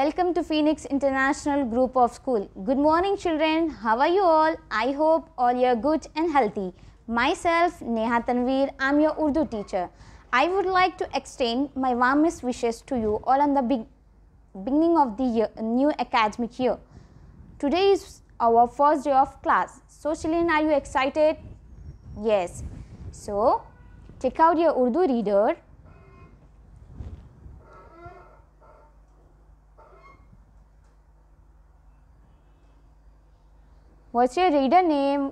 Welcome to Phoenix International Group of School. Good morning children. How are you all? I hope all you're good and healthy. Myself, Neha Tanveer, I'm your Urdu teacher. I would like to extend my warmest wishes to you all on the be beginning of the year, new academic year. Today is our first day of class. So children, are you excited? Yes. So, take out your Urdu reader what's your reader name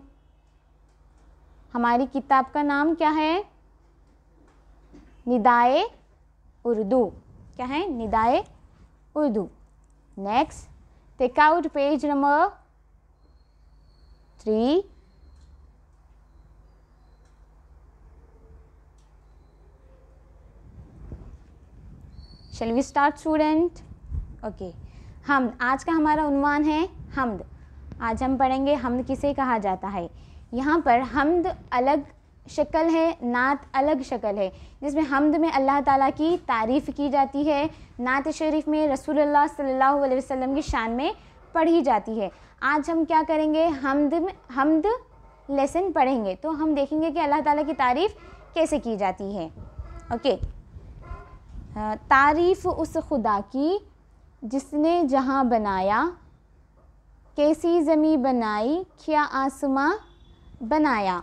हमारी किताब का नाम क्या है निदाए उर्दू क्या है निदाए Urdu next take out page number three shall we start student okay हमद आज का हमारा उन्वान है हमद आज हम पढ़ेंगे हमद किसे कहा जाता है यहाँ पर हमद अलग शक्ल है नात अलग शक्ल है जिसमें हमद में अल्लाह ताला की तारीफ़ की जाती है नात शरीफ में रसूलुल्लाह सल्लल्लाहु अलैहि वसल्लम की शान में पढ़ी जाती है आज हम क्या करेंगे हमद में हमद लेसन पढ़ेंगे तो हम देखेंगे कि अल्लाह ताला की तारीफ़ कैसे की जाती है ओके तारीफ़ उस खुदा की जिसने जहाँ बनाया कैसी ज़मी बनाई क्या आसमां बनाया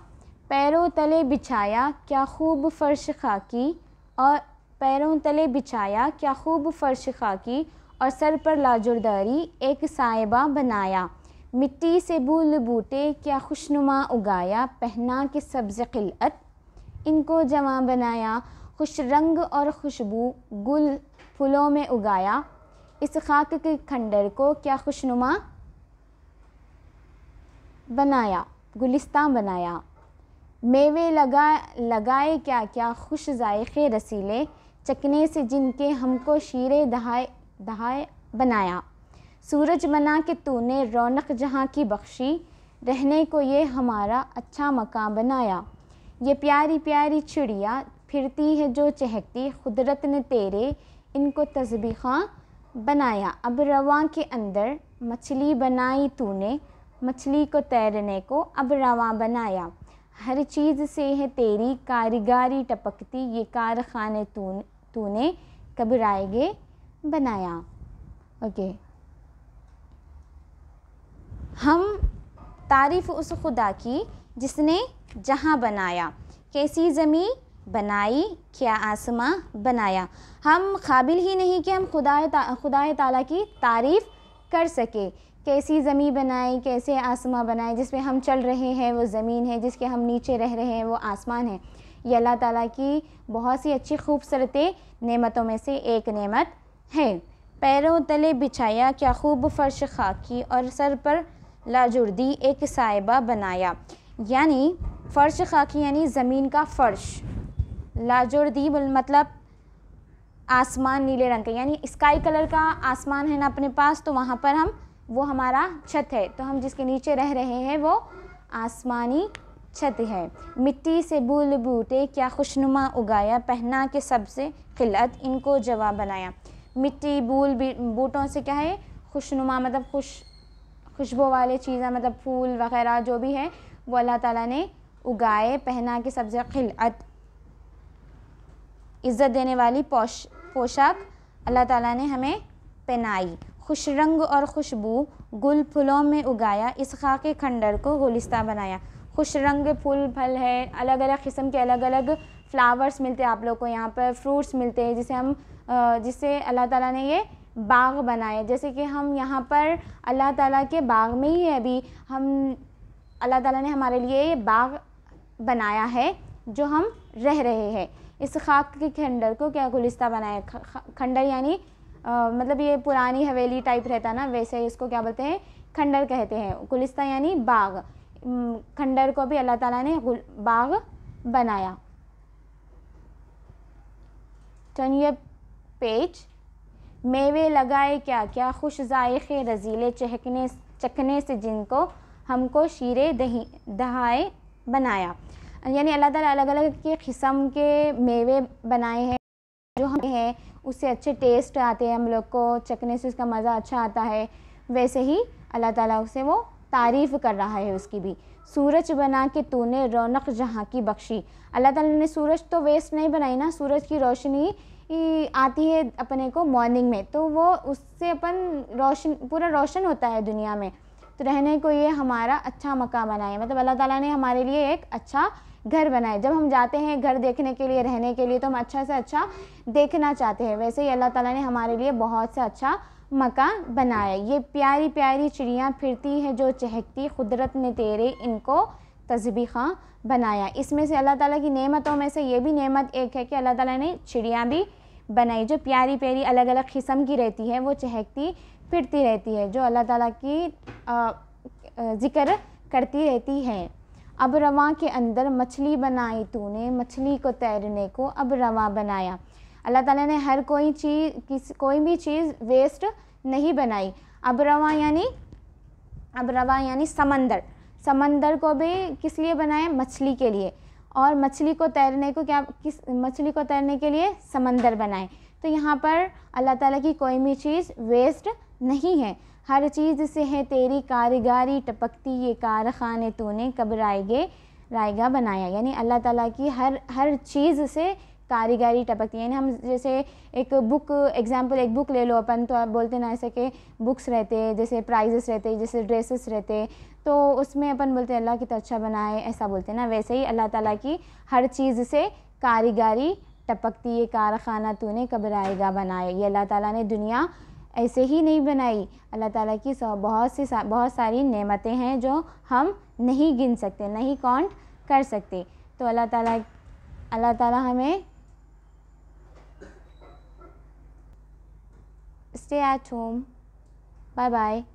पैरों तले बिछाया क्या खूब फर्श खाकी और पैरों तले बिछाया क्या खूब फर्श खाकी और सर पर लाजुरदारी एक साहिबा बनाया मिट्टी से बूल बूटे क्या खुशनुमा उगाया पहना के सब्ज़ किलत इनको जमा बनाया खुश रंग और खुशबू गुल फूलों में उगाया इस खाक के खंडर को क्या खुशनुमा बनाया गुलिस्तान बनाया मेवे लगा लगाए क्या क्या खुश जायक़े रसीले चकने से जिनके हमको शीरे दहाए दहाए बनाया सूरज बना के तूने रौनक जहाँ की बख्शी रहने को ये हमारा अच्छा मकाम बनाया ये प्यारी प्यारी चिड़िया फिरती है जो चहकती कुदरत ने तेरे इनको तस्बीखा बनाया अब रवा के अंदर मछली बनाई तूने मछली को तैरने को अब रवा बनाया हर चीज़ से है तेरी कारीगारी टपकती ये कारखाने तूने कब कबराएगे बनाया ओके हम तारीफ़ उस खुदा की जिसने जहाँ बनाया कैसी ज़मीन बनाई क्या आसमां बनाया हम काबिल ही नहीं कि हम खुदा ता, खुदा ताला की तारीफ़ कर सके कैसी ज़मीं बनाए कैसे आसमां बनाए जिस हम चल रहे हैं वो ज़मीन है जिसके हम नीचे रह रहे हैं वो आसमान है ये अल्लाह ताला की बहुत सी अच्छी खूबसूरत नेमतों में से एक नेमत है पैरों तले बिछाया क्या खूब फर्श खाकी और सर पर लाजुर्दी एक साहिबा बनाया यानी फ़र्श खाकी यानी ज़मीन का फ़र्श लाजुर्दी मतलब आसमान नीले रंग का यानी स्काई कलर का आसमान है ना अपने पास तो वहाँ पर हम वो हमारा छत है तो हम जिसके नीचे रह रहे हैं वो आसमानी छत है मिट्टी से बुल बूटे क्या खुशनुमा उगाया पहना के सबसे किल्लत इनको जवाब बनाया मिट्टी बूल बूटों से क्या है खुशनुमा मतलब खुश खुशबू वाले चीज़ें मतलब फूल वगैरह जो भी है वो अल्लाह ताला ने उगाए पहना के सबसे खिलत इज़्ज़त देने वाली पोश पोशाक अल्लाह ताला ने हमें पहनाई खुश रंग और खुशबू गुल फूलों में उगाया इस खाके खंडर को गुलिस्ता बनाया खुश रंग फूल फल है अलग अलग किस्म के अलग अलग फ्लावर्स मिलते हैं आप लोग को यहाँ पर फ्रूट्स मिलते हैं जिसे हम जिसे अल्लाह ताला ने ये बाग बनाए जैसे कि हम यहाँ पर अल्लाह ताला के बाग में ही है अभी हम अल्लाह ताला ने हमारे लिए ये बाग बनाया है जो हम रह रहे हैं इस खाक के खंडर को क्या गुलिस्ता बनाया खंडर यानी आ, मतलब ये पुरानी हवेली टाइप रहता ना वैसे इसको क्या बोलते हैं खंडर कहते हैं गुलिस्ता यानी बाग खंडर को भी अल्लाह ताला ने बाग बनाया चलिए पेज मेवे लगाए क्या क्या खुश जायक़े रजीले चहकने चखने से जिनको हमको शीरे दही दहाए बनाया यानी अल्लाह ताला अलग अलग के किस्म के मेवे बनाए हैं जो हमें है उससे अच्छे टेस्ट आते हैं हम लोग को चखने से उसका मज़ा अच्छा आता है वैसे ही अल्लाह ताला उसे वो तारीफ़ कर रहा है उसकी भी सूरज बना के तूने रौनक जहाँ की बख्शी अल्लाह ताला ने सूरज तो वेस्ट नहीं बनाई ना सूरज की रोशनी आती है अपने को मॉर्निंग में तो वो उससे अपन रोशन पूरा रोशन होता है दुनिया में तो रहने को ये हमारा अच्छा मकाम बनाया मतलब अल्लाह ताला ने हमारे लिए एक अच्छा घर बनाए जब हम जाते हैं घर देखने के लिए रहने के लिए तो हम अच्छा से अच्छा देखना चाहते हैं वैसे ही अल्लाह ताला ने हमारे लिए बहुत से अच्छा मकान बनाया ये प्यारी प्यारी चिड़ियाँ फिरती हैं जो चहकती कुदरत ने तेरे इनको तस्बीखा बनाया इसमें से अल्लाह ताला की नेमतों में से ये भी नेमत एक है कि अल्लाह ताला ने चिड़ियाँ भी बनाई जो प्यारी प्यारी अलग अलग किस्म की रहती है वो चहकती फिरती रहती है जो अल्लाह ताला की ज़िक्र करती रहती है अब रवा के अंदर मछली बनाई तूने मछली को तैरने को अब रवा बनाया अल्लाह ताला ने हर कोई चीज़ किस कोई भी चीज़ वेस्ट नहीं बनाई अब रवा यानी अब रवा यानी समंदर समंदर को भी किस लिए बनाया मछली के लिए और मछली को तैरने को क्या किस मछली को तैरने के लिए समंदर बनाए तो यहाँ पर अल्लाह ताला की कोई भी चीज़ वेस्ट नहीं है हर चीज़ से है तेरी कारीगारी टपकती ये कारखाने तूने कब रायगे रायगा बनाया यानी अल्लाह ताला की हर हर चीज़ से कारीगरी टपकती है यानी हम जैसे एक बुक एग्जांपल एक बुक ले लो अपन तो आप बोलते ना ऐसे कि बुक्स रहते हैं जैसे प्राइजेस रहते हैं जैसे ड्रेसेस रहते हैं तो उसमें अपन बोलते हैं अल्लाह की तो अच्छा बनाए ऐसा बोलते हैं ना वैसे ही अल्लाह ताला की हर चीज़ से कारीगरी टपकती है कारखाना तूने कब कबराएगा बनाए ये अल्लाह ताला ने दुनिया ऐसे ही नहीं बनाई अल्लाह ताला की बहुत सी सा, बहुत सारी नेमतें हैं जो हम नहीं गिन सकते नहीं काउंट कर सकते तो अल्लाह ताला अल्लाह ताला हमें Stay at home. Bye bye.